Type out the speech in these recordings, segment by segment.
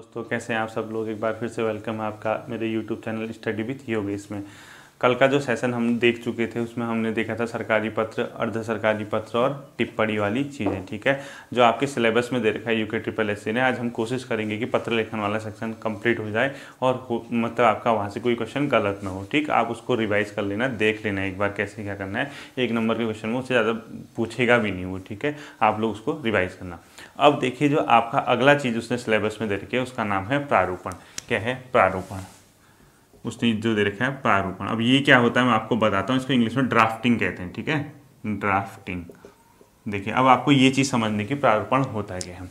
दोस्तों कैसे हैं आप सब लोग एक बार फिर से वेलकम है आपका मेरे यूट्यूब चैनल स्टडी विथ योग इसमें कल का जो सेशन हम देख चुके थे उसमें हमने देखा था सरकारी पत्र अर्ध सरकारी पत्र और टिप्पणी वाली चीज़ें ठीक है जो आपके सिलेबस में दे रखा है यूके ट्रिपल एस ने आज हम कोशिश करेंगे कि पत्र लेखन वाला सेक्शन कंप्लीट हो जाए और मतलब आपका वहाँ से कोई क्वेश्चन गलत ना हो ठीक आप उसको रिवाइज कर लेना देख लेना एक बार कैसे क्या करना है एक नंबर के क्वेश्चन में उससे ज़्यादा पूछेगा भी नहीं वो ठीक है आप लोग उसको रिवाइज करना अब देखिए जो आपका अगला चीज़ उसने सिलेबस में दे रखी है उसका नाम है प्रारूपण क्या है प्रारूपण उसने जो दे रखा है प्रारूपण अब ये क्या होता है मैं आपको बताता हूँ इसको इंग्लिश में ड्राफ्टिंग कहते हैं ठीक है ड्राफ्टिंग देखिए अब आपको ये चीज़ समझने की प्रारूपण होता है क्या है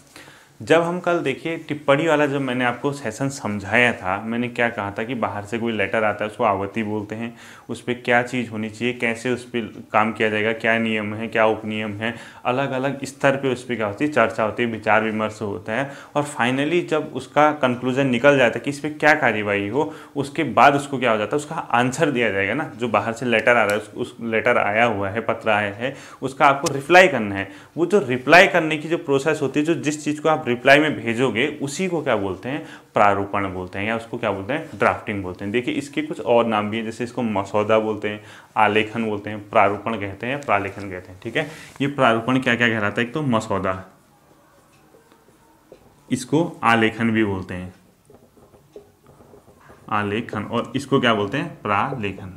जब हम कल देखिए टिप्पणी वाला जब मैंने आपको सेशन समझाया था मैंने क्या कहा था कि बाहर से कोई लेटर आता है उसको आवती बोलते हैं उस पर क्या चीज़ होनी चाहिए कैसे उस पर काम किया जाएगा क्या नियम है क्या उपनियम है अलग अलग स्तर पे उस पर क्या होती है चर्चा होती है विचार विमर्श होता है और फाइनली जब उसका कंक्लूजन निकल जाता है कि इस पर क्या कार्यवाही हो उसके बाद उसको क्या हो जाता है उसका आंसर दिया जाएगा ना जो बाहर से लेटर आ रहा है उस, उस लेटर आया हुआ है पत्र आया है उसका आपको रिप्लाई करना है वो जो रिप्लाई करने की जो प्रोसेस होती है जो जिस चीज़ को आप रिप्लाई में भेजोगे उसी को क्या बोलते हैं प्रारूपण बोलते हैं या उसको क्या बोलते हैं ड्राफ्टिंग बोलते हैं देखिए इसके कुछ और नाम भी हैं जैसे इसको मसौदा बोलते हैं आलेखन बोलते हैं प्रारूपण कहते हैं प्रालेखन कहते हैं ठीक है ये प्रारूपण क्या क्या कहलाता है एक तो मसौदा इसको आलेखन भी बोलते हैं आलेखन और इसको क्या बोलते हैं प्रालेखन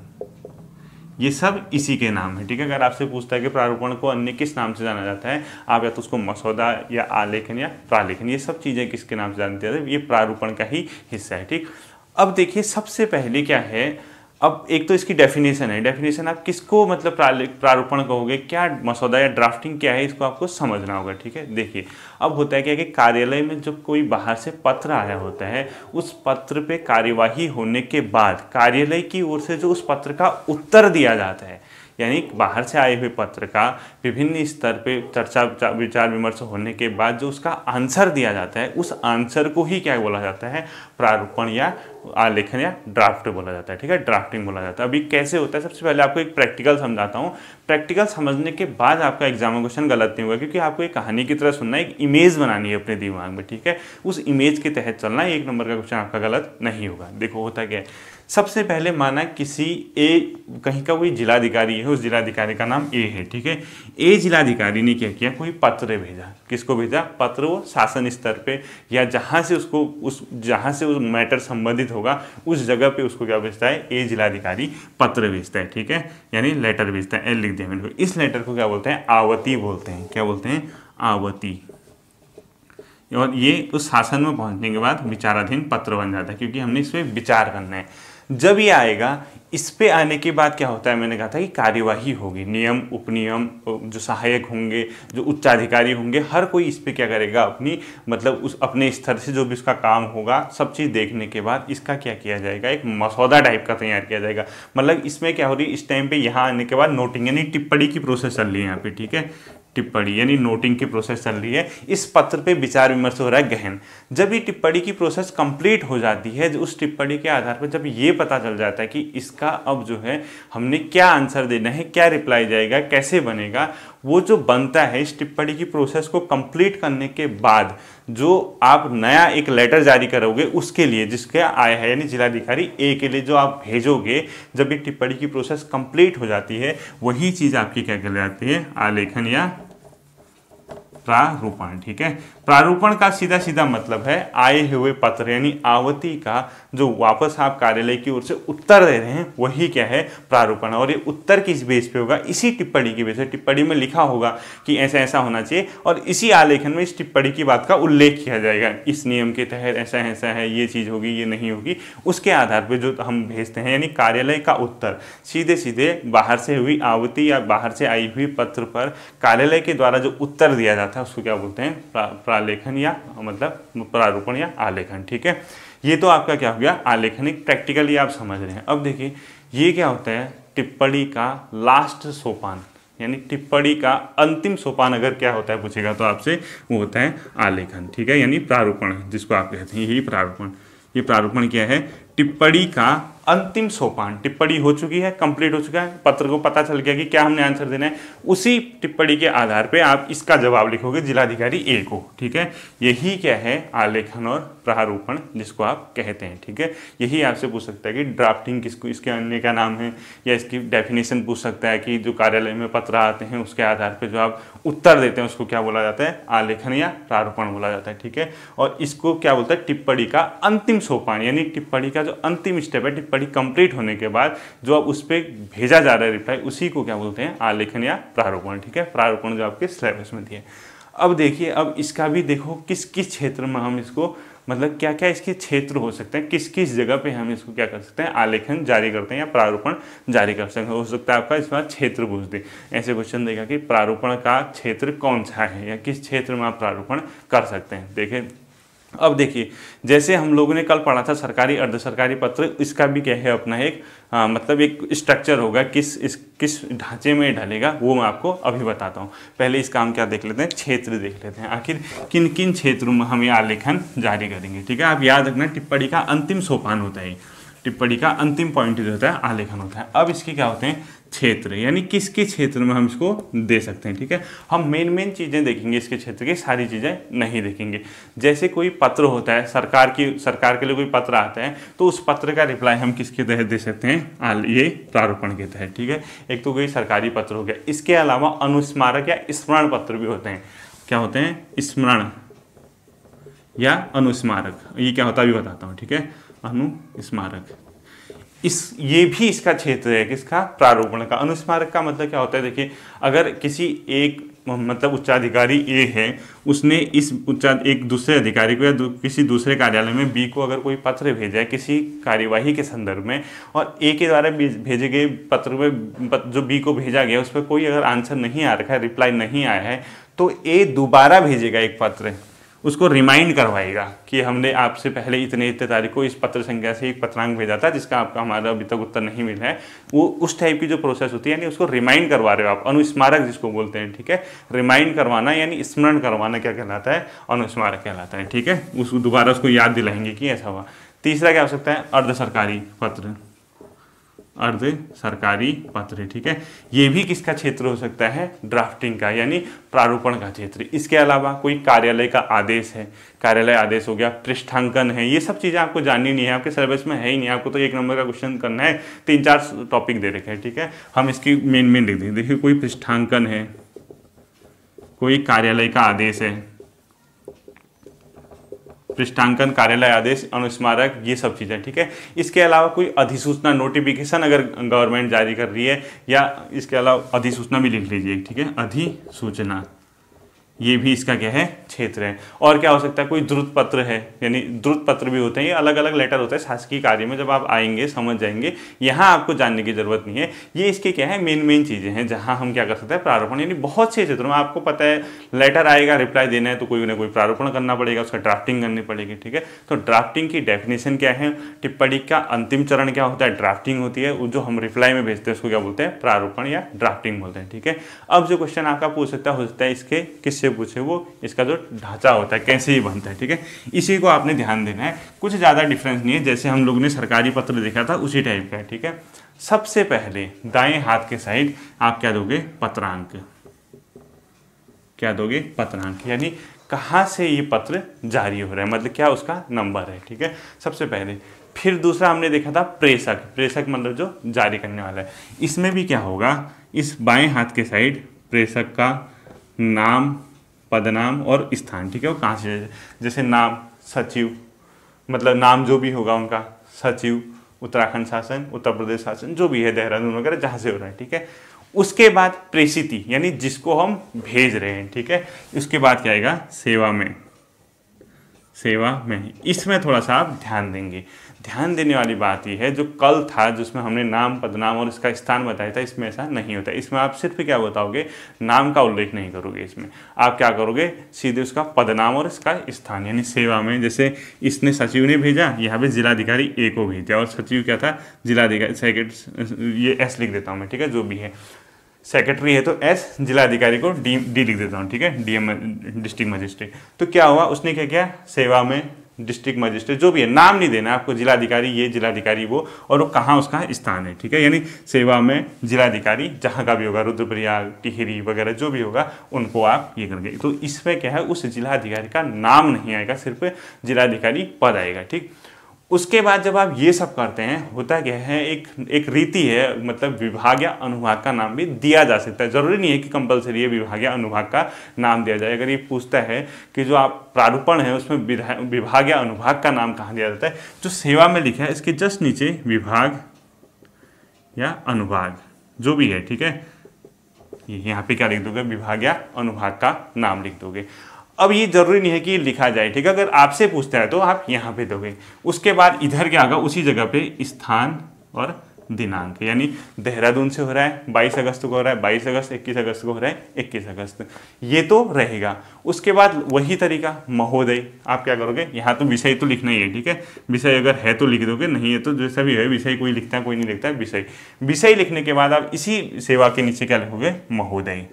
ये सब इसी के नाम है ठीक है अगर आपसे पूछता है कि प्रारूपण को अन्य किस नाम से जाना जाता है आप या तो उसको मसौदा या आलेखन या प्रालेखन ये सब चीज़ें किसके नाम से जानते हैं ये प्रारूपण का ही हिस्सा है ठीक अब देखिए सबसे पहले क्या है अब एक तो इसकी डेफिनेशन है डेफिनेशन आप किसको मतलब प्रारूपण कहोगे क्या मसौदा या ड्राफ्टिंग क्या है इसको आपको समझना होगा ठीक है देखिए अब होता है क्या कि कार्यालय में जब कोई बाहर से पत्र आया होता है उस पत्र पे कार्यवाही होने के बाद कार्यालय की ओर से जो उस पत्र का उत्तर दिया जाता है यानी बाहर से आए हुए पत्र का विभिन्न स्तर पे चर्चा विचार विमर्श होने के बाद जो उसका आंसर दिया जाता है उस आंसर को ही क्या बोला जाता है प्रारूपण या आलेखन या ड्राफ्ट बोला जाता है ठीक है ड्राफ्टिंग बोला जाता है अभी कैसे होता है सबसे पहले आपको एक प्रैक्टिकल समझाता हूँ प्रैक्टिकल समझने के बाद आपका एग्जाम में क्वेश्चन गलत नहीं होगा क्योंकि आपको एक कहानी की तरह सुनना है एक इमेज बनानी है अपने दिमाग में ठीक है उस इमेज के तहत चलना एक नंबर का क्वेश्चन आपका गलत नहीं होगा देखो होता क्या है सबसे पहले माना किसी ए कहीं का कोई जिलाधिकारी है उस जिलाधिकारी का नाम ए है ठीक है ए जिलाधिकारी ने क्या किया कोई पत्र भेजा किसको भेजा पत्र वो शासन स्तर पे या जहाँ से उसको उस जहाँ से उस मैटर संबंधित होगा उस जगह पे उसको क्या भेजता है ए जिलाधिकारी पत्र भेजता है ठीक है यानी लेटर भेजता है एल लिख दिया मैंने इस लेटर को क्या बोलते हैं आवती बोलते हैं क्या बोलते हैं आवती और ये उस शासन में पहुंचने के बाद विचाराधीन पत्र बन जाता है क्योंकि हमने इस पर विचार करना है जब ये आएगा इस पे आने के बाद क्या होता है मैंने कहा था कि कार्यवाही होगी नियम उपनियम जो सहायक होंगे जो उच्चाधिकारी होंगे हर कोई इस पे क्या करेगा अपनी मतलब उस अपने स्तर से जो भी उसका काम होगा सब चीज़ देखने के बाद इसका क्या किया जाएगा एक मसौदा टाइप का तैयार किया जाएगा मतलब इसमें क्या हो रही है इस टाइम पर यहाँ आने के बाद नोटिंग यानी टिप्पणी की प्रोसेस चल रही है यहाँ पर ठीक है टिप्पणी यानी नोटिंग की प्रोसेस चल रही है इस पत्र पे विचार विमर्श हो रहा है गहन जब ये टिप्पणी की प्रोसेस कंप्लीट हो जाती है उस टिप्पणी के आधार पर जब ये पता चल जाता है कि इसका अब जो है हमने क्या आंसर देना है क्या रिप्लाई जाएगा कैसे बनेगा वो जो बनता है इस टिप्पणी की प्रोसेस को कंप्लीट करने के बाद जो आप नया एक लेटर जारी करोगे उसके लिए जिसके आया है यानी जिलाधिकारी ए के लिए जो आप भेजोगे जब ये टिप्पणी की प्रोसेस कंप्लीट हो जाती है वही चीज़ आपकी क्या कहलाती है आलेखन या प्रारूपण ठीक है प्रारूपण का सीधा सीधा मतलब है आए हुए पत्र यानी आवती का जो वापस आप कार्यालय की ओर से उत्तर दे रहे हैं वही क्या है प्रारूपण और ये उत्तर किस बेस पे होगा इसी टिप्पणी की बेस टिप्पणी में लिखा होगा कि ऐसा ऐसा होना चाहिए और इसी आलेखन में इस टिप्पणी की बात का उल्लेख किया जाएगा इस नियम के तहत ऐसा ऐसा है ये चीज़ होगी ये नहीं होगी उसके आधार पर जो हम भेजते हैं यानी कार्यालय का उत्तर सीधे सीधे बाहर से हुई आवती या बाहर से आई हुई पत्र पर कार्यालय के द्वारा जो उत्तर दिया जाता है उसको क्या बोलते हैं प्रालेखन या मतलब प्रारूपण या आलेखन ठीक है ये तो आपका क्या हो गया आलेखन एक प्रैक्टिकली आप समझ रहे हैं अब देखिए ये क्या होता है टिप्पणी का लास्ट सोपान यानी टिप्पणी का अंतिम सोपान अगर क्या होता है पूछेगा तो आपसे वो होता है आलेखन ठीक है यानी प्रारूपण जिसको आप कहते हैं यही प्रारूपण ये प्रारूपण क्या है टिप्पणी का अंतिम सोपान टिप्पणी हो चुकी है कंप्लीट हो चुका है पत्र को पता चल गया कि क्या हमने आंसर देना है उसी टिप्पणी के आधार पे आप इसका जवाब लिखोगे जिलाधिकारी ए को ठीक है यही क्या है आलेखन और प्रारूपण जिसको आप कहते हैं ठीक है यही आपसे पूछ सकता है कि ड्राफ्टिंग किसको इसके अन्य का नाम है या इसकी डेफिनेशन पूछ सकता है कि जो कार्यालय में पत्र आते हैं उसके आधार पर जो आप उत्तर देते हैं उसको क्या बोला जाता है आलेखन या प्रारूपण बोला जाता है ठीक है और इसको क्या बोलता है टिप्पणी का अंतिम सोपान यानी टिप्पणी का जो अंतिम स्टेप है टिप्पणी पढ़ी कंप्लीट होने के बाद जो अब उस पर भेजा जा रहा है रिप्लाई उसी को क्या बोलते हैं आलेखन या प्रारोपण ठीक है प्रारोपण जो आपके सिलेबस में दिए अब देखिए अब इसका भी देखो किस किस क्षेत्र में हम इसको मतलब क्या क्या इसके क्षेत्र हो सकते हैं किस किस जगह पे हम इसको क्या कर सकते हैं आलेखन जारी करते हैं या प्रारूपण जारी कर सकते हैं हो सकता है आपका इस बार क्षेत्र पूछ दे ऐसे क्वेश्चन देगा कि प्रारूपण का क्षेत्र कौन सा है या किस क्षेत्र में आप प्रारूपण कर सकते हैं देखें अब देखिए जैसे हम लोगों ने कल पढ़ा था सरकारी अर्ध सरकारी पत्र इसका भी क्या है अपना एक आ, हाँ, मतलब एक स्ट्रक्चर होगा किस इस किस ढांचे में ढलेगा वो मैं आपको अभी बताता हूँ पहले इसका हम क्या देख लेते हैं क्षेत्र देख लेते हैं आखिर किन किन क्षेत्रों में हम ये आलेखन जारी करेंगे ठीक है आप याद रखना टिप्पणी का अंतिम सोपान होता है टिप्पणी का अंतिम पॉइंट जो होता है आलेखन होता है अब इसके क्या होते हैं क्षेत्र यानी किसके क्षेत्र में हम इसको दे सकते हैं ठीक है हम मेन मेन चीज़ें देखेंगे इसके क्षेत्र की सारी चीज़ें नहीं देखेंगे जैसे कोई पत्र होता है सरकार की सरकार के लिए कोई पत्र आता है तो उस पत्र का रिप्लाई हम किसके तहत दे सकते हैं आल ये प्रारोपण के तहत ठीक है एक तो कोई सरकारी पत्र हो गया इसके अलावा अनुस्मारक या स्मरण पत्र भी होते हैं क्या होते हैं स्मरण या अनुस्मारक ये क्या होता है भी बताता हूँ ठीक है अनुस्मारक इस ये भी इसका क्षेत्र है किसका प्रारोपण का अनुस्मारक का मतलब क्या होता है देखिए अगर किसी एक मतलब उच्चाधिकारी ए है उसने इस उच्चा एक दूसरे अधिकारी को या दू, किसी दूसरे कार्यालय में बी को अगर कोई पत्र भेजा है किसी कार्यवाही के संदर्भ में और ए के द्वारा भेजे गए पत्र में जो बी को भेजा गया उस पर कोई अगर आंसर नहीं आ रखा है रिप्लाई नहीं आया है तो ए दोबारा भेजेगा एक पत्र उसको रिमाइंड करवाएगा कि हमने आपसे पहले इतने इतने तारीख को इस पत्र संख्या से एक पत्रांक भेजा था जिसका आपका हमारा अभी तक उत्तर नहीं मिला है वो उस टाइप की जो प्रोसेस होती है यानी उसको रिमाइंड करवा रहे हो आप अनुस्मारक जिसको बोलते हैं ठीक है रिमाइंड करवाना यानी स्मरण करवाना क्या कहलाता है अनुस्मारक कहलाता है ठीक है उस दोबारा उसको याद दिलाएंगे कि ऐसा हुआ तीसरा क्या हो सकता है अर्ध सरकारी पत्र अर्ध सरकारी पत्र ठीक है ये भी किसका क्षेत्र हो सकता है ड्राफ्टिंग का यानी प्रारूपण का क्षेत्र इसके अलावा कोई कार्यालय का आदेश है कार्यालय आदेश हो गया पृष्ठांकन है ये सब चीज़ें आपको जाननी नहीं है आपके सिलेबस में है ही नहीं आपको तो एक नंबर का क्वेश्चन करना है तीन चार टॉपिक दे रखे हैं ठीक है हम इसकी मेन मेन देख दें देखिए कोई पृष्ठांकन है कोई कार्यालय का आदेश है पृष्ठांकन कार्यालय आदेश अनुस्मारक ये सब चीज़ें ठीक है इसके अलावा कोई अधिसूचना नोटिफिकेशन अगर गवर्नमेंट जारी कर रही है या इसके अलावा अधिसूचना भी लिख लीजिए ठीक है अधिसूचना ये भी इसका क्या है क्षेत्र है और क्या हो सकता है कोई द्रुत पत्र है यानी द्रुत पत्र भी होते हैं ये अलग अलग लेटर होते हैं शासकीय कार्य में जब आप आएंगे समझ जाएंगे यहाँ आपको जानने की जरूरत नहीं है ये इसके क्या है मेन मेन चीज़ें हैं जहाँ हम क्या कर सकते हैं प्रारोपण यानी बहुत से क्षेत्रों में आपको पता है लेटर आएगा रिप्लाई देना है तो कोई ना कोई प्रारोपण करना पड़ेगा उसका ड्राफ्टिंग करनी पड़ेगी ठीक है तो ड्राफ्टिंग की डेफिनेशन क्या है टिप्पणी का अंतिम चरण क्या होता है ड्राफ्टिंग होती है जो हम रिप्लाई में भेजते हैं उसको क्या बोलते हैं प्रारोपण या ड्राफ्टिंग बोलते हैं ठीक है अब जो क्वेश्चन आपका पूछ सकता है हो सकता है इसके किससे जिससे पूछे वो इसका जो ढांचा होता है कैसे ही बनता है ठीक है इसी को आपने ध्यान देना है कुछ ज़्यादा डिफरेंस नहीं है जैसे हम लोगों ने सरकारी पत्र देखा था उसी टाइप का है ठीक है सबसे पहले दाएं हाथ के साइड आप क्या दोगे पत्रांक क्या दोगे पत्रांक यानी कहाँ से ये पत्र जारी हो रहा है मतलब क्या उसका नंबर है ठीक है सबसे पहले फिर दूसरा हमने देखा था प्रेषक प्रेषक मतलब जो जारी करने वाला है इसमें भी क्या होगा इस बाएं हाथ के साइड प्रेषक का नाम पदनाम और स्थान ठीक है वो कहाँ से जैसे नाम सचिव मतलब नाम जो भी होगा उनका सचिव उत्तराखंड शासन उत्तर प्रदेश शासन जो भी है देहरादून वगैरह जहाँ से हो रहा है ठीक है उसके बाद प्रेषिति यानी जिसको हम भेज रहे हैं ठीक है उसके बाद क्या आएगा सेवा में सेवा में इसमें थोड़ा सा आप ध्यान देंगे ध्यान देने वाली बात यह है जो कल था जिसमें हमने नाम पदनाम और इसका स्थान बताया था इसमें ऐसा नहीं होता इसमें आप सिर्फ क्या बताओगे नाम का उल्लेख नहीं करोगे इसमें आप क्या करोगे सीधे उसका पदनाम और इसका स्थान यानी सेवा में जैसे इसने सचिव ने भेजा यहाँ पे जिलाधिकारी ए को भेजा और सचिव क्या था जिलाधिकारी सेक्रेटरी ये एस लिख देता हूँ मैं ठीक है जो भी है सेक्रेटरी है तो एस जिलाधिकारी को डी डी लिख देता हूँ ठीक है डीएम डिस्ट्रिक्ट मजिस्ट्रेट तो क्या हुआ उसने क्या किया सेवा में डिस्ट्रिक्ट मजिस्ट्रेट जो भी है नाम नहीं देना आपको जिलाधिकारी ये जिलाधिकारी वो और वो कहाँ उसका स्थान है ठीक है यानी सेवा में जिलाधिकारी जहाँ का भी होगा रुद्रप्रयाग टिहरी वगैरह जो भी होगा उनको आप ये करेंगे तो इसमें क्या है उस जिलाधिकारी का नाम नहीं आएगा सिर्फ जिलाधिकारी पद आएगा ठीक उसके बाद जब आप ये सब करते हैं होता क्या है एक एक रीति है मतलब विभाग या अनुभाग का नाम भी दिया जा सकता है ज़रूरी नहीं है कि कंपलसरी है विभाग या अनुभाग का नाम दिया जाए अगर ये पूछता है कि जो आप प्रारूपण है उसमें विभाग या अनुभाग का नाम कहाँ दिया जाता है जो सेवा में लिखा है इसके जस्ट नीचे विभाग या अनुभाग जो भी है ठीक है यहाँ पे क्या लिख दोगे विभाग या अनुभाग का नाम लिख दोगे अब ये जरूरी नहीं है कि लिखा जाए ठीक है अगर आपसे पूछता है तो आप यहाँ पे दोगे उसके बाद इधर क्या आगे उसी जगह पे स्थान और दिनांक यानी देहरादून से हो रहा है 22 अगस्त को हो रहा है 22 अगस्त 21 अगस्त को हो रहा है 21 अगस्त ये तो रहेगा उसके बाद वही तरीका महोदय आप क्या करोगे यहाँ तो विषय तो लिखना ही है ठीक है विषय अगर है तो लिख दोगे नहीं है तो जैसा भी है विषय कोई लिखता है कोई नहीं लिखता है विषय विषय लिखने के बाद आप इसी सेवा के नीचे क्या लिखोगे महोदय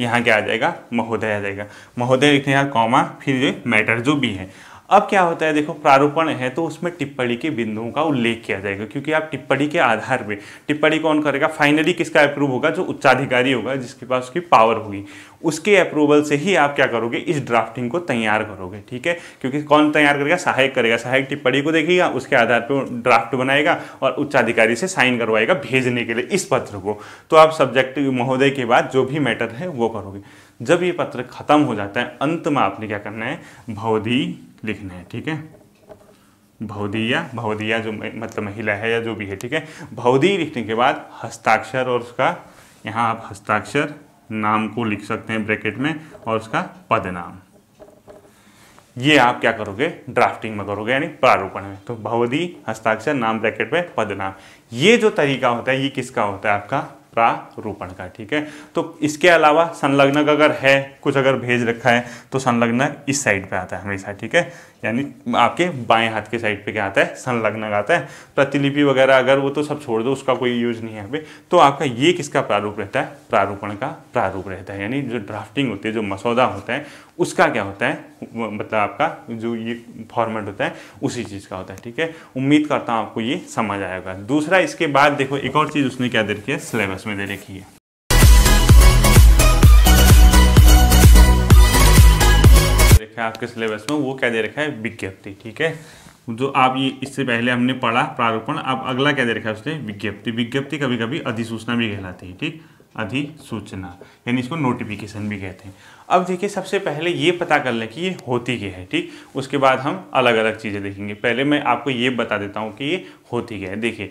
यहाँ क्या आ जाएगा महोदय आ जाएगा महोदय लिखने यार कॉमा फिर मैटर जो भी है अब क्या होता है देखो प्रारूपण है तो उसमें टिप्पणी के बिंदुओं का उल्लेख किया जाएगा क्योंकि आप टिप्पणी के आधार पर टिप्पणी कौन करेगा फाइनली किसका अप्रूव होगा जो उच्चाधिकारी होगा जिसके पास उसकी पावर होगी उसके अप्रूवल से ही आप क्या करोगे इस ड्राफ्टिंग को तैयार करोगे ठीक है क्योंकि कौन तैयार करेगा सहायक करेगा सहायक टिप्पणी को देखेगा उसके आधार पर ड्राफ्ट बनाएगा और उच्चाधिकारी से साइन करवाएगा भेजने के लिए इस पत्र को तो आप सब्जेक्ट महोदय के बाद जो भी मैटर है वो करोगे जब ये पत्र खत्म हो जाता है अंत में आपने क्या करना है भौधि लिखना है ठीक है भौदी या जो मतलब महिला है या जो भी है ठीक है भौदी लिखने के बाद हस्ताक्षर और उसका यहाँ आप हस्ताक्षर नाम को लिख सकते हैं ब्रैकेट में और उसका पद नाम ये आप क्या करोगे ड्राफ्टिंग में करोगे यानी प्रारूपण में तो भवदी हस्ताक्षर नाम ब्रैकेट में पद नाम ये जो तरीका होता है ये किसका होता है आपका प्रारूपण का ठीक है तो इसके अलावा संलग्नक अगर है कुछ अगर भेज रखा है तो संलग्नक इस साइड पे आता है हमेशा ठीक है यानी आपके बाएं हाथ के साइड पे क्या आता है संलग्न आता है प्रतिलिपि वगैरह अगर वो तो सब छोड़ दो उसका कोई यूज नहीं है पे तो आपका ये किसका प्रारूप रहता है प्रारूपण का प्रारूप रहता है यानी जो ड्राफ्टिंग होती है जो मसौदा होता है उसका क्या होता है मतलब आपका जो ये फॉर्मेट होता है उसी चीज़ का होता है ठीक है उम्मीद करता हूँ आपको ये समझ आएगा दूसरा इसके बाद देखो एक और चीज़ उसने क्या दे रखी है सिलेबस में दे रखी है रखा है आपके सिलेबस में वो क्या दे रखा है विज्ञप्ति ठीक है जो आप ये इससे पहले हमने पढ़ा प्रारूपण अब अगला क्या दे रखा है उसने विज्ञप्ति विज्ञप्ति कभी कभी अधिसूचना भी कहलाती है ठीक अधिसूचना यानी इसको नोटिफिकेशन भी कहते हैं अब देखिए सबसे पहले ये पता कर लें कि ये होती क्या है ठीक उसके बाद हम अलग अलग चीज़ें देखेंगे पहले मैं आपको ये बता देता हूँ कि ये होती क्या है देखिए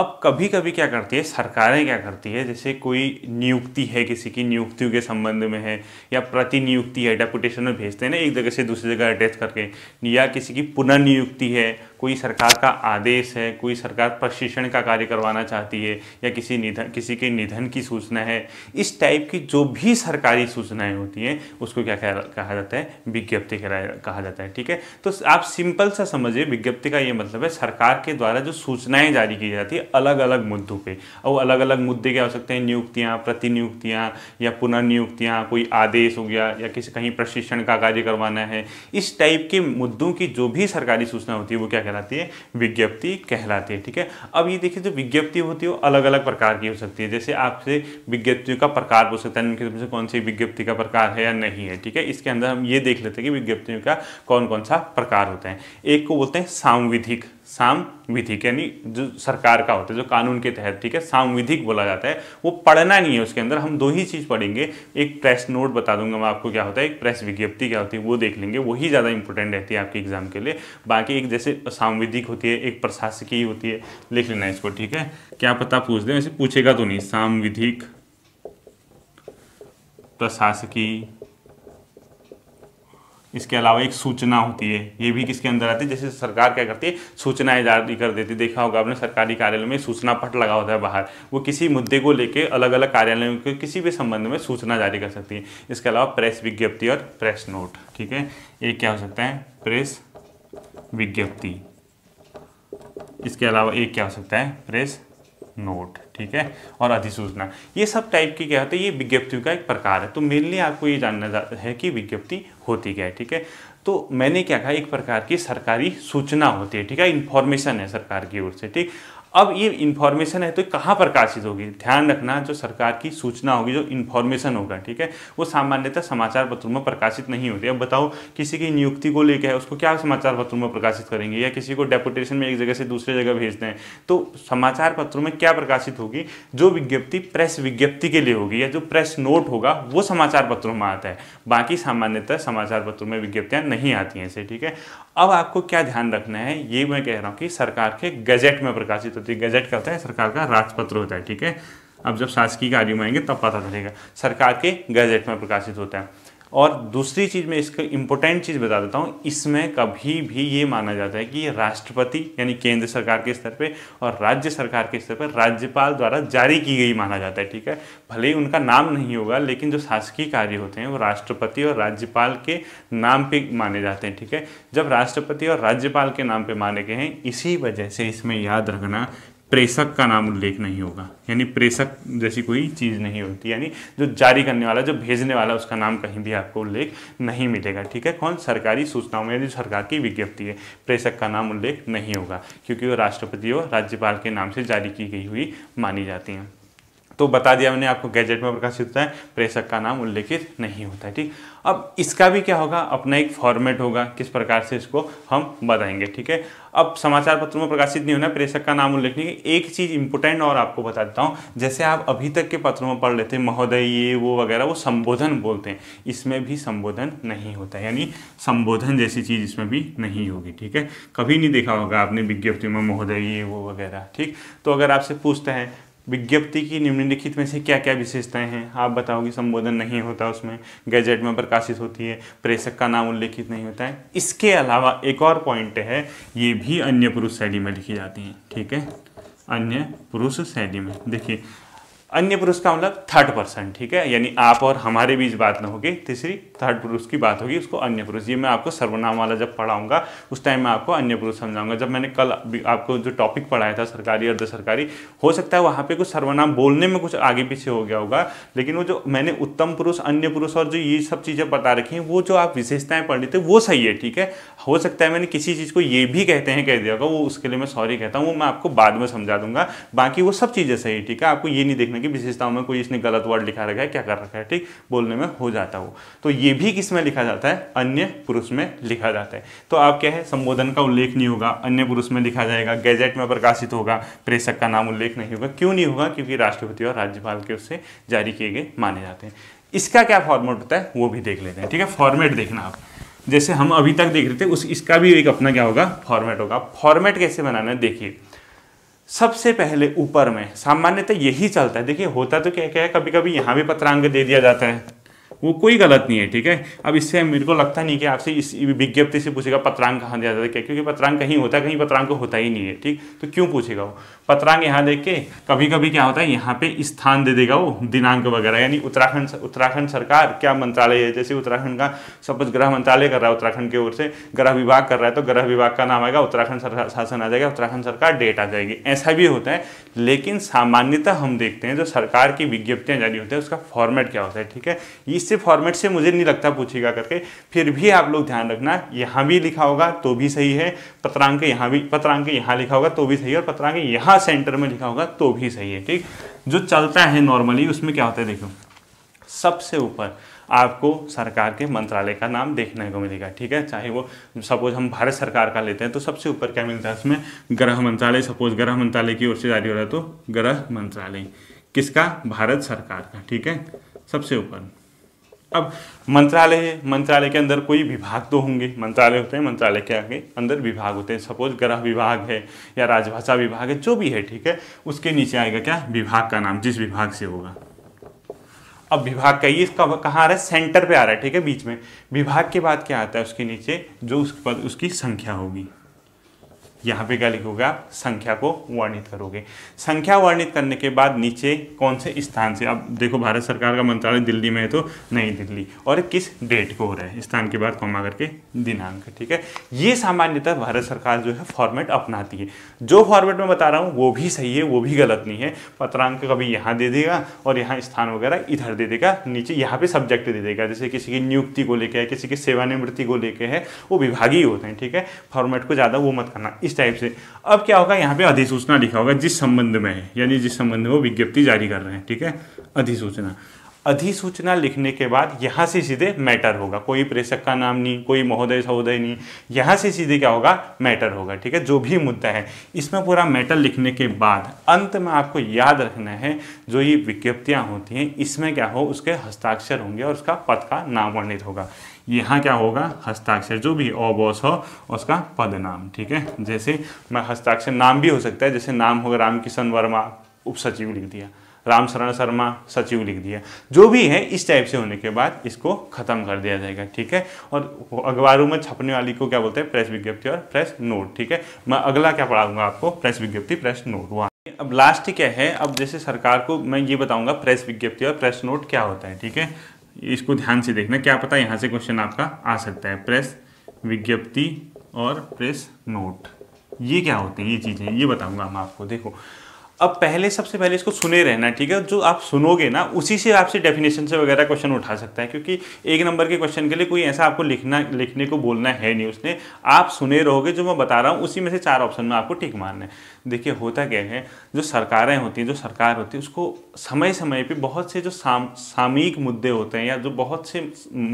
अब कभी कभी क्या करती है सरकारें क्या करती है जैसे कोई नियुक्ति है किसी की नियुक्तियों के संबंध में है या प्रतिनियुक्ति है डेपुटेशन में भेजते हैं ना एक जगह से दूसरी जगह अटैच करके या किसी की पुनर्नियुक्ति है कोई सरकार का आदेश है कोई सरकार प्रशिक्षण का कार्य करवाना चाहती है या किसी निधन किसी के निधन की सूचना है इस टाइप की जो भी सरकारी सूचनाएं होती हैं उसको क्या कहा जाता है विज्ञप्ति कहा जाता है ठीक है तो आप सिंपल सा समझिए विज्ञप्ति का ये मतलब है सरकार के द्वारा जो सूचनाएं जारी की जाती है अलग अलग मुद्दों पर और अलग अलग मुद्दे क्या हो सकते हैं नियुक्तियाँ प्रतिनियुक्तियाँ या पुनर्नियुक्तियाँ कोई आदेश हो गया या किसी कहीं प्रशिक्षण का कार्य करवाना है इस टाइप के मुद्दों की जो भी सरकारी सूचना होती है वो क्या कहलाती है विज्ञप्ति कहलाती है ठीक है अब ये देखिए जो विज्ञप्ति होती है वो अलग अलग प्रकार की हो सकती है जैसे आपसे विज्ञप्तियों का प्रकार पूछ सकता है इनके कौन सी विज्ञप्ति का प्रकार है या नहीं है ठीक है इसके अंदर हम ये देख लेते हैं कि विज्ञप्तियों का कौन कौन सा प्रकार होता है एक को बोलते हैं सांविधिक सांविधिक यानी जो सरकार का होता है जो कानून के तहत ठीक है सांविधिक बोला जाता है वो पढ़ना नहीं है उसके अंदर हम दो ही चीज़ पढ़ेंगे एक प्रेस नोट बता दूंगा मैं आपको क्या होता है एक प्रेस विज्ञप्ति क्या होती है वो देख लेंगे वही ज़्यादा इंपॉर्टेंट रहती है आपके एग्जाम के लिए बाकी एक जैसे सांविधिक होती है एक प्रशासकीय होती है लिख लेना इसको ठीक है क्या पता पूछ दें वैसे पूछेगा तो नहीं सांविधिक प्रशासकीय इसके अलावा एक सूचना होती है ये भी किसके अंदर आती है जैसे सरकार क्या करती है सूचनाएं जारी कर देती है देखा होगा आपने सरकारी कार्यालय में सूचना पट लगा होता है बाहर वो किसी मुद्दे को लेकर अलग अलग कार्यालयों के किसी भी संबंध में सूचना जारी कर सकती है इसके अलावा प्रेस विज्ञप्ति और प्रेस नोट ठीक है ये क्या हो सकता है प्रेस विज्ञप्ति इसके अलावा एक क्या हो सकता है प्रेस नोट ठीक है और अधिसूचना ये सब टाइप की क्या होता है ये विज्ञप्ति का एक प्रकार है तो मेनली आपको ये जानना है कि विज्ञप्ति होती क्या है ठीक है तो मैंने क्या कहा एक प्रकार की सरकारी सूचना होती है ठीक है इन्फॉर्मेशन है सरकार की ओर से ठीक अब ये इन्फॉर्मेशन है तो कहाँ प्रकाशित होगी ध्यान रखना जो सरकार की सूचना होगी जो इन्फॉर्मेशन होगा ठीक है वो सामान्यतः समाचार पत्रों में प्रकाशित नहीं होती अब बताओ किसी की नियुक्ति को लेकर है उसको क्या समाचार पत्रों में प्रकाशित करेंगे या किसी को डेपुटेशन में एक जगह से दूसरे जगह भेज दें तो समाचार पत्रों में क्या प्रकाशित होगी जो विज्ञप्ति प्रेस विज्ञप्ति के लिए होगी या जो प्रेस नोट होगा वो समाचार पत्रों में आता है बाकी सामान्यतः समाचार पत्रों में विज्ञप्तियाँ नहीं आती हैं ऐसे ठीक है अब आपको क्या ध्यान रखना है ये मैं कह रहा हूँ कि सरकार के गजट में प्रकाशित होती है गजट कहता है सरकार का राजपत्र होता है ठीक है अब जब शासकीय कार्य में आएंगे तब पता चलेगा सरकार के गजट में प्रकाशित होता है और दूसरी चीज़ मैं इसका इम्पोर्टेंट चीज़ बता देता हूँ इसमें कभी भी ये माना जाता है कि राष्ट्रपति यानी केंद्र सरकार के स्तर पे और राज्य सरकार के स्तर पर राज्यपाल द्वारा जारी की गई माना जाता है ठीक है भले ही उनका नाम नहीं होगा लेकिन जो शासकीय कार्य होते हैं वो राष्ट्रपति और राज्यपाल के नाम पर माने जाते हैं ठीक है जब राष्ट्रपति और राज्यपाल के नाम पर माने गए हैं इसी वजह से इसमें याद रखना प्रेषक का नाम उल्लेख नहीं होगा यानी प्रेषक जैसी कोई चीज़ नहीं होती यानी जो जारी करने वाला जो भेजने वाला उसका नाम कहीं भी आपको उल्लेख नहीं मिलेगा ठीक है कौन सरकारी सूचनाओं में यानी सरकार की विज्ञप्ति है प्रेषक का नाम उल्लेख नहीं होगा क्योंकि वो राष्ट्रपति और राज्यपाल के नाम से जारी की गई हुई मानी जाती हैं तो बता दिया मैंने आपको गैजेट में प्रकाशित होता है प्रेषक का नाम उल्लेखित नहीं होता है ठीक अब इसका भी क्या होगा अपना एक फॉर्मेट होगा किस प्रकार से इसको हम बताएंगे ठीक है अब समाचार पत्रों में प्रकाशित नहीं होना प्रेषक का नाम उल्लेखनीय एक चीज़ इंपोर्टेंट और आपको बता देता हूँ जैसे आप अभी तक के पत्रों में पढ़ लेते हैं महोदय ये वो वगैरह वो संबोधन बोलते हैं इसमें भी संबोधन नहीं होता है यानी संबोधन जैसी चीज़ इसमें भी नहीं होगी ठीक है कभी नहीं देखा होगा आपने विज्ञप्ति में महोदय ये वो वगैरह ठीक तो अगर आपसे पूछते हैं विज्ञप्ति की निम्नलिखित में से क्या क्या विशेषताएं हैं आप बताओगे संबोधन नहीं होता उसमें गैजेट में प्रकाशित होती है प्रेषक का नाम उल्लेखित नहीं होता है इसके अलावा एक और पॉइंट है ये भी अन्य पुरुष शैली में लिखी जाती हैं ठीक है अन्य पुरुष शैली में देखिए अन्य पुरुष का मतलब थर्ड पर्सन ठीक है यानी आप और हमारे बीच बात ना होगी तीसरी थर्ड पुरुष की बात होगी उसको अन्य पुरुष ये मैं आपको सर्वनाम वाला जब पढ़ाऊंगा उस टाइम मैं आपको अन्य पुरुष समझाऊंगा जब मैंने कल आपको जो टॉपिक पढ़ाया था सरकारी अर्ध सरकारी हो सकता है वहाँ पे कुछ सर्वनाम बोलने में कुछ आगे पीछे हो गया होगा लेकिन वो जो मैंने उत्तम पुरुष अन्य पुरुष और जो ये सब चीज़ें बता रखी हैं वो जो आप विशेषताएँ पढ़ लेते वो सही है ठीक है हो सकता है मैंने किसी चीज़ को ये भी कहते हैं कह दिया होगा वो उसके लिए मैं सॉरी कहता हूँ वो मैं आपको बाद में समझा दूंगा बाकी वो सब चीज़ें सही है ठीक है आपको ये नहीं देखना की विशेषताओं में कोई इसने गलत वर्ड लिखा रखा है क्या कर रखा है ठीक बोलने में हो जाता हो तो ये भी किस में लिखा जाता है अन्य पुरुष में लिखा जाता है तो आप क्या है संबोधन का उल्लेख नहीं होगा अन्य पुरुष में लिखा जाएगा गैजेट में प्रकाशित होगा प्रेषक का नाम उल्लेख नहीं होगा क्यों नहीं होगा क्योंकि राष्ट्रपति और राज्यपाल के उससे जारी किए गए माने जाते हैं इसका क्या फॉर्मेट होता है वो भी देख लेते हैं ठीक है फॉर्मेट देखना आप जैसे हम अभी तक देख रहे थे उस इसका भी एक अपना क्या होगा फॉर्मेट होगा फॉर्मेट कैसे बनाना है देखिए सबसे पहले ऊपर में सामान्यतः यही चलता है देखिए होता तो क्या क्या है कभी कभी यहाँ भी पत्रांग दे दिया जाता है वो कोई गलत नहीं है ठीक है अब इससे मेरे को लगता नहीं कि आपसे इस विज्ञप्ति से पूछेगा पत्रांग कहाँ दिया जाता है क्योंकि पत्रांग कहीं होता है कहीं पत्रांग को होता ही नहीं है ठीक तो क्यों पूछेगा वो पत्रांग यहाँ देख के कभी कभी क्या होता है यहाँ पे स्थान दे देगा वो दिनांक वगैरह यानी उत्तराखंड उत्तराखंड सरकार क्या मंत्रालय है जैसे उत्तराखंड का सपोज गृह मंत्रालय कर रहा है उत्तराखंड की ओर से गृह विभाग कर रहा है तो गृह विभाग का नाम आएगा उत्तराखंड शासन आ जाएगा उत्तराखंड सरकार डेट आ जाएगी ऐसा भी होता है लेकिन सामान्यतः हम देखते हैं जो सरकार की विज्ञप्तियाँ जारी होती है उसका फॉर्मेट क्या होता है ठीक है ये इससे फॉर्मेट से मुझे नहीं लगता पूछेगा करके फिर भी आप लोग ध्यान रखना यहाँ भी लिखा होगा तो भी सही है पत्रांक यहाँ भी पत्रांक यहाँ लिखा होगा तो भी सही है और पत्रांक यहाँ सेंटर में लिखा होगा तो भी सही है ठीक जो चलता है नॉर्मली उसमें क्या होता है देखो सबसे ऊपर आपको सरकार के मंत्रालय का नाम देखने को मिलेगा ठीक है चाहे वो सपोज हम भारत सरकार का लेते हैं तो सबसे ऊपर क्या मिलता है उसमें गृह मंत्रालय सपोज गृह मंत्रालय की ओर से जारी हो रहा है तो गृह मंत्रालय किसका भारत सरकार का ठीक है सबसे ऊपर अब मंत्रालय है मंत्रालय के अंदर कोई विभाग तो होंगे मंत्रालय होते हैं मंत्रालय के आगे अंदर विभाग होते हैं सपोज ग्रह विभाग है या राजभाषा विभाग है जो भी है ठीक है उसके नीचे आएगा क्या विभाग का नाम जिस विभाग से होगा अब विभाग का ये इसका कहाँ आ रहा है सेंटर पे आ रहा है ठीक है बीच में विभाग के बाद क्या आता है उसके नीचे जो उस पद उसकी संख्या होगी यहाँ पे क्या लिखोगे आप संख्या को वर्णित करोगे संख्या वर्णित करने के बाद नीचे कौन से स्थान से अब देखो भारत सरकार का मंत्रालय दिल्ली में है तो नई दिल्ली और किस डेट को हो रहा है स्थान के बाद कॉमा करके दिनांक ठीक है ये सामान्यतः भारत सरकार जो है फॉर्मेट अपनाती है जो फॉर्मेट में बता रहा हूँ वो भी सही है वो भी गलत नहीं है पत्रांक कभी यहाँ दे देगा और यहाँ स्थान वगैरह इधर दे देगा नीचे यहाँ पे सब्जेक्ट दे देगा जैसे किसी की नियुक्ति को लेकर है किसी की सेवानिवृत्ति को लेकर है वो विभागीय होते हैं ठीक है फॉर्मेट को ज़्यादा वो मत करना इस टाइप से अब क्या होगा यहाँ पे अधिसूचना लिखा होगा जिस संबंध में है यानी जिस संबंध में वो विज्ञप्ति जारी कर रहे हैं ठीक है अधिसूचना अधिसूचना लिखने के बाद यहाँ से सीधे मैटर होगा कोई प्रेषक का नाम नहीं कोई महोदय सहोदय नहीं यहाँ से सीधे क्या होगा मैटर होगा ठीक है जो भी मुद्दा है इसमें पूरा मैटर लिखने के बाद अंत में आपको याद रखना है जो ये विज्ञप्तियाँ होती हैं इसमें क्या हो उसके हस्ताक्षर होंगे और उसका पद का नाम वर्णित होगा यहाँ क्या होगा हस्ताक्षर जो भी बॉस हो उसका पद नाम ठीक है जैसे मैं हस्ताक्षर नाम भी हो सकता है जैसे नाम होगा रामकिशन वर्मा उप सचिव लिख दिया राम शरण शर्मा सचिव लिख दिया जो भी है इस टाइप से होने के बाद इसको ख़त्म कर दिया जाएगा ठीक है और अखबारों में छपने वाली को क्या बोलते हैं प्रेस विज्ञप्ति और प्रेस नोट ठीक है मैं अगला क्या पढ़ाऊंगा आपको प्रेस विज्ञप्ति प्रेस नोट वहाँ अब लास्ट क्या है अब जैसे सरकार को मैं ये बताऊंगा प्रेस विज्ञप्ति और प्रेस नोट क्या होता है ठीक है इसको ध्यान से देखना क्या पता यहाँ से क्वेश्चन आपका आ सकता है प्रेस विज्ञप्ति और प्रेस नोट ये क्या होते हैं ये चीज़ें ये बताऊंगा मैं आपको देखो अब पहले सबसे पहले इसको सुने रहना ठीक है जो आप सुनोगे ना उसी से आपसे डेफिनेशन से वगैरह क्वेश्चन उठा सकता है क्योंकि एक नंबर के क्वेश्चन के लिए कोई ऐसा आपको लिखना लिखने को बोलना है नहीं उसने आप सुने रहोगे जो मैं बता रहा हूँ उसी में से चार ऑप्शन में आपको टिक मारना है देखिए होता क्या है जो सरकारें होती हैं जो सरकार होती है उसको समय समय पर बहुत से जो साम सामयिक मुद्दे होते हैं या जो बहुत से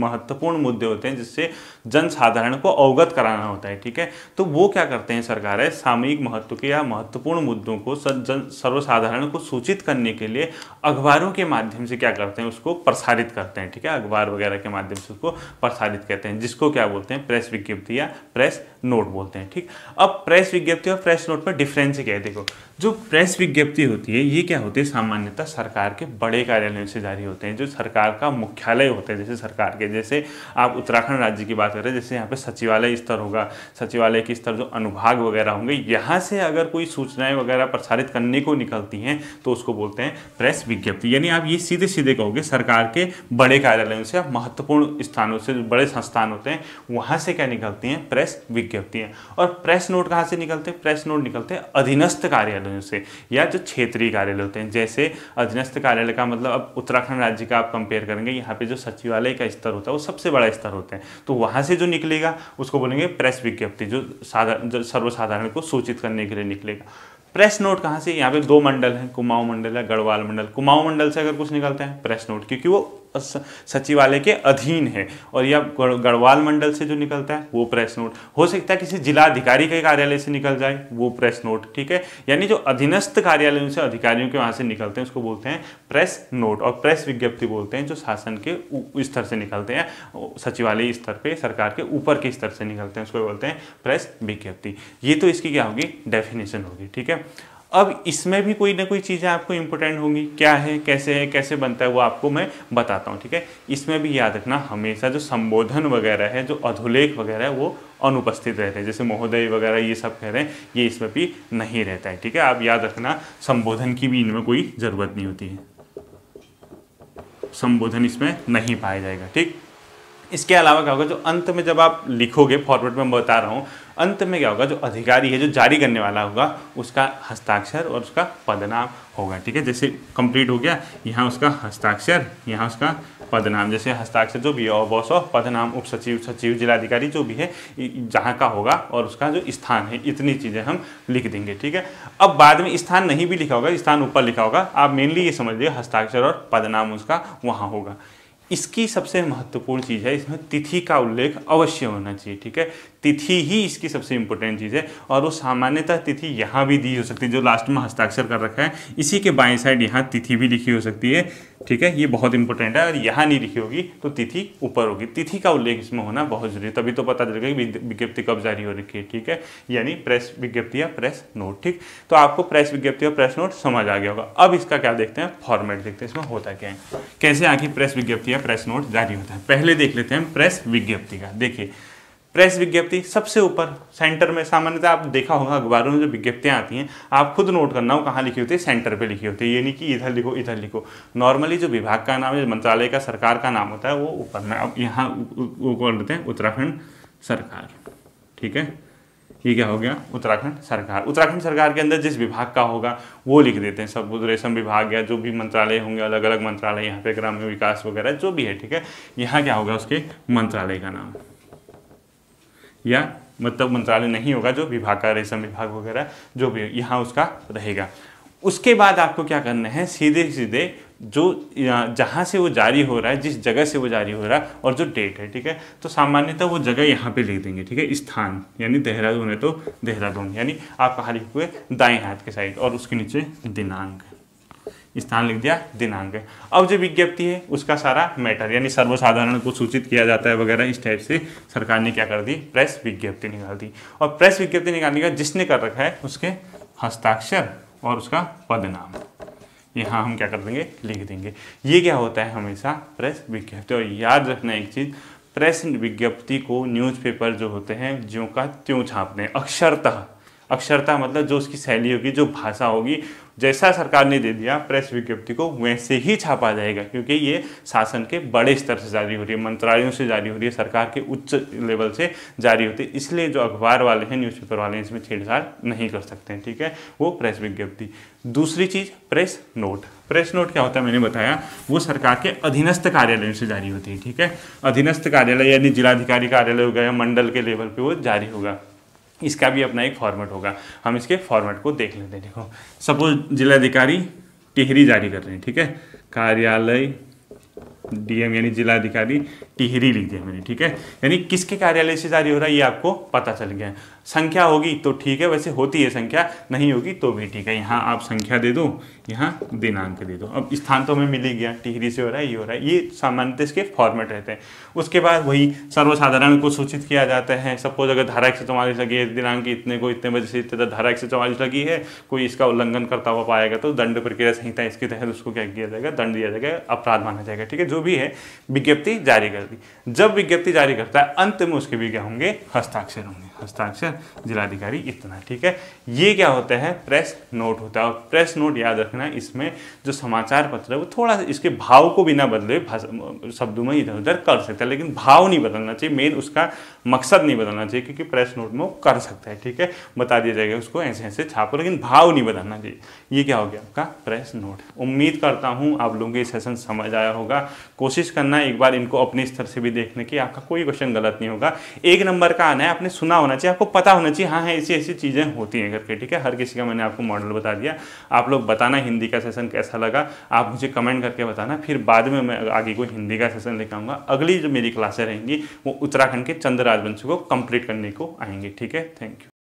महत्वपूर्ण मुद्दे होते हैं जिससे जनसाधारण को अवगत कराना होता है ठीक है तो वो क्या करते हैं सरकारें सामयिक महत्व के या महत्वपूर्ण मुद्दों को जन सर्वसाधारण को सूचित करने के लिए अखबारों के माध्यम से क्या करते हैं उसको प्रसारित करते हैं ठीक है अखबार वगैरह के माध्यम से उसको प्रसारित करते हैं जिसको क्या बोलते हैं प्रेस विज्ञप्ति या प्रेस नोट बोलते हैं ठीक अब प्रेस विज्ञप्ति और प्रेस नोट में डिफरेंस क्या है देखो जो प्रेस विज्ञप्ति होती है ये क्या होती है सामान्यतः सरकार के बड़े कार्यालयों से जारी होते हैं जो सरकार का मुख्यालय होता है जैसे सरकार के जैसे आप उत्तराखंड राज्य की बात करें जैसे यहाँ पे सचिवालय स्तर होगा सचिवालय के स्तर जो अनुभाग वगैरह होंगे यहाँ से अगर कोई सूचनाएं वगैरह प्रसारित करने को निकलती हैं तो उसको बोलते हैं प्रेस विज्ञप्ति यानी आप ये सीधे सीधे कहोगे सरकार के बड़े कार्यालयों से आप महत्वपूर्ण स्थानों से जो बड़े संस्थान होते हैं वहाँ से क्या निकलती हैं प्रेस विज्ञप्ति विज्ञप्ति है और प्रेस नोट कहाँ से निकलते हैं प्रेस नोट निकलते हैं अधीनस्थ कार्यालयों से या जो क्षेत्रीय कार्यालय होते हैं जैसे अधीनस्थ कार्यालय का मतलब अब उत्तराखंड राज्य का आप कंपेयर करेंगे यहाँ पे जो सचिवालय का स्तर होता है वो सबसे बड़ा स्तर होता है तो वहाँ से जो निकलेगा उसको बोलेंगे प्रेस विज्ञप्ति जो साधारण सर्वसाधारण को सूचित करने के लिए निकलेगा प्रेस नोट कहाँ से यहाँ पे दो मंडल हैं कुमाऊं मंडल है गढ़वाल मंडल कुमाऊं मंडल से अगर कुछ निकलता है प्रेस नोट क्योंकि वो सचिवालय के अधीन है और यह गढ़वाल मंडल से जो निकलता है वो प्रेस नोट हो सकता है किसी जिला अधिकारी के कार्यालय से निकल जाए वो प्रेस नोट ठीक है यानी जो अधीनस्थ कार्यालयों से अधिकारियों के वहां से निकलते हैं उसको बोलते हैं प्रेस नोट और प्रेस विज्ञप्ति बोलते हैं जो शासन के स्तर से निकलते हैं सचिवालय स्तर पर सरकार के ऊपर के स्तर से निकलते हैं उसको बोलते हैं प्रेस विज्ञप्ति ये तो इसकी क्या होगी डेफिनेशन होगी ठीक है अब इसमें भी कोई ना कोई चीज़ें आपको इंपॉर्टेंट होंगी क्या है कैसे है कैसे बनता है वो आपको मैं बताता हूँ ठीक है इसमें भी याद रखना हमेशा जो संबोधन वगैरह है जो अधोलेख वगैरह है वो अनुपस्थित रहते हैं जैसे महोदय वगैरह ये सब कह रहे हैं ये इसमें भी नहीं रहता है ठीक है आप याद रखना संबोधन की भी इनमें कोई ज़रूरत नहीं होती है संबोधन इसमें नहीं पाया जाएगा ठीक इसके अलावा क्या होगा जो अंत में जब आप लिखोगे फॉर्मेट में बता रहा हूँ अंत में क्या होगा जो अधिकारी है जो जारी करने वाला होगा उसका हस्ताक्षर और उसका पदनाम होगा ठीक है जैसे कंप्लीट हो गया यहाँ उसका हस्ताक्षर यहाँ उसका पदनाम जैसे हस्ताक्षर जो भी है बॉस ऑफ पदनाम उप सचिव सचिव जिलाधिकारी जो भी है जहाँ का होगा और उसका जो स्थान है इतनी चीज़ें हम लिख देंगे ठीक है अब बाद में स्थान नहीं भी लिखा होगा स्थान ऊपर लिखा होगा आप मेनली ये समझ लीजिए हस्ताक्षर और पदनाम उसका वहाँ होगा इसकी सबसे महत्वपूर्ण चीज़ है इसमें तिथि का उल्लेख अवश्य होना चाहिए ठीक है तिथि ही इसकी सबसे इंपॉर्टेंट चीज़ है और वो सामान्यतः तिथि यहाँ भी दी हो सकती है जो लास्ट में हस्ताक्षर कर रखा है इसी के बाएं साइड यहाँ तिथि भी लिखी हो सकती है ठीक है ये बहुत इंपॉर्टेंट है और यहाँ नहीं लिखी होगी तो तिथि ऊपर होगी तिथि का उल्लेख इसमें होना बहुत जरूरी तभी तो पता चलेगा कि विज्ञप्ति कब जारी हो रखी है ठीक है यानी प्रेस विज्ञप्ति या प्रेस नोट ठीक तो आपको प्रेस विज्ञप्ति और प्रेस नोट समझ आ गया होगा अब इसका क्या देखते हैं फॉर्मेट देखते हैं इसमें होता क्या है कैसे आखिर प्रेस विज्ञप्ति या प्रेस नोट जारी होता है पहले देख लेते हैं प्रेस विज्ञप्ति का देखिए प्रेस विज्ञप्ति सबसे ऊपर सेंटर में सामान्यतः आप देखा होगा अखबारों में जो विज्ञप्तियाँ आती हैं आप खुद नोट करना हो कहाँ लिखी होती है सेंटर पे लिखी होती है यानी कि इधर लिखो इधर लिखो नॉर्मली जो विभाग का नाम है मंत्रालय का सरकार का नाम होता है वो ऊपर में अब यहाँ वो कर लेते हैं उत्तराखंड सरकार ठीक है ये क्या हो गया उत्तराखंड सरकार उत्तराखंड सरकार के अंदर जिस विभाग का होगा वो लिख देते हैं सब रेशम विभाग या जो भी मंत्रालय होंगे अलग अलग मंत्रालय यहाँ पे ग्रामीण विकास वगैरह जो भी है ठीक है यहाँ क्या होगा उसके मंत्रालय का नाम या मतलब मंत्रालय नहीं होगा जो विभाग का रेशम विभाग वगैरह जो भी यहाँ उसका रहेगा उसके बाद आपको क्या करना है सीधे सीधे जो जहाँ से वो जारी हो रहा है जिस जगह से वो जारी हो रहा है और जो डेट है ठीक है तो सामान्यतः वो जगह यहाँ पे लिख देंगे ठीक है स्थान यानी देहरादून है तो देहरादून यानी आप कहा लिखोगे दाएं हाथ के साइड और उसके नीचे दिनांक स्थान लिख दिया दिनांक अब जो विज्ञप्ति है उसका सारा मैटर यानी सर्वसाधारण को सूचित किया जाता है वगैरह इस टाइप से सरकार ने क्या कर दी प्रेस विज्ञप्ति निकाल दी और प्रेस विज्ञप्ति निकालने का जिसने कर रखा है उसके हस्ताक्षर और उसका पदनाम यहाँ हम क्या कर देंगे लिख देंगे ये क्या होता है हमेशा प्रेस विज्ञप्ति और याद रखना एक चीज़ प्रेस विज्ञप्ति को न्यूज़पेपर जो होते हैं ज्यों का त्यों छापते हैं अक्षरतः अक्षरता मतलब जो उसकी शैली होगी जो भाषा होगी जैसा सरकार ने दे दिया प्रेस विज्ञप्ति को वैसे ही छापा जाएगा क्योंकि ये शासन के बड़े स्तर से जारी हो रही है मंत्रालयों से जारी हो रही है सरकार के उच्च लेवल से जारी होती है इसलिए जो अखबार वाले हैं न्यूज़पेपर वाले हैं इसमें छेड़छाड़ नहीं कर सकते हैं ठीक है वो प्रेस विज्ञप्ति दूसरी चीज़ प्रेस नोट प्रेस नोट क्या होता है मैंने बताया वो सरकार के अधीनस्थ कार्यालयों से जारी होती है ठीक है अधीनस्थ कार्यालय यानी जिलाधिकारी कार्यालय हो गया मंडल के लेवल पर वो जारी होगा इसका भी अपना एक फॉर्मेट होगा हम इसके फॉर्मेट को देख लेते हैं देखो सपोज जिलाधिकारी टिहरी जारी कर रहे हैं ठीक है कार्यालय डीएम यानी जिलाधिकारी टिहरी लिख दिया मैंने ठीक है यानी किसके कार्यालय से जारी हो रहा है ये आपको पता चल गया संख्या होगी तो ठीक है वैसे होती है संख्या नहीं होगी तो भी ठीक है यहाँ आप संख्या दे दो यहाँ दिनांक दे दो अब स्थान तो हमें मिल ही गया टिहरी से हो रहा है ये हो रहा है ये सामान्यतः इसके फॉर्मेट रहते हैं उसके बाद वही सर्वसाधारण को सूचित किया जाता है सपोज अगर धारा एक सौ चौवालीस लगी है दिनांक इतने को इतने बजे से इतने धारा एक सौ चौवालीस लगी है कोई इसका उल्लंघन करता हुआ पाएगा तो दंड प्रक्रिया संहिता इसके तहत उसको क्या किया जाएगा दंड दिया जाएगा अपराध माना जाएगा ठीक है जो भी है विज्ञप्ति जारी कर दी जब विज्ञप्ति जारी करता है अंत में उसके भी क्या होंगे हस्ताक्षर होंगे हस्ताक्षर जिलाधिकारी इतना ठीक है ये क्या होता है प्रेस नोट होता है और प्रेस नोट याद रखना इसमें जो समाचार पत्र है वो थोड़ा सा इसके भाव को बिना बदले शब्दों में इधर उधर कर सकता है लेकिन भाव नहीं बदलना चाहिए मेन उसका मकसद नहीं बदलना चाहिए क्योंकि प्रेस नोट में वो कर सकता है ठीक है बता दिया जाएगा उसको ऐसे ऐसे छापो लेकिन भाव नहीं बदलना चाहिए ये क्या हो गया आपका प्रेस नोट उम्मीद करता हूँ आप लोगों के सेशन समझ आया होगा कोशिश करना एक बार इनको अपने स्तर से भी देखने की आपका कोई क्वेश्चन गलत नहीं होगा एक नंबर का आना है आपने सुना होना चाहिए आपको पता पता होना चाहिए हाँ है हाँ, ऐसी ऐसी चीज़ें होती हैं करके ठीक है हर किसी का मैंने आपको मॉडल बता दिया आप लोग बताना हिंदी का सेशन कैसा लगा आप मुझे कमेंट करके बताना फिर बाद में मैं आगे कोई हिंदी का सेशन लिखाऊंगा अगली जो मेरी क्लासें रहेंगी वो उत्तराखंड के चंद्र राजवंश को कंप्लीट करने को आएंगे ठीक है थैंक यू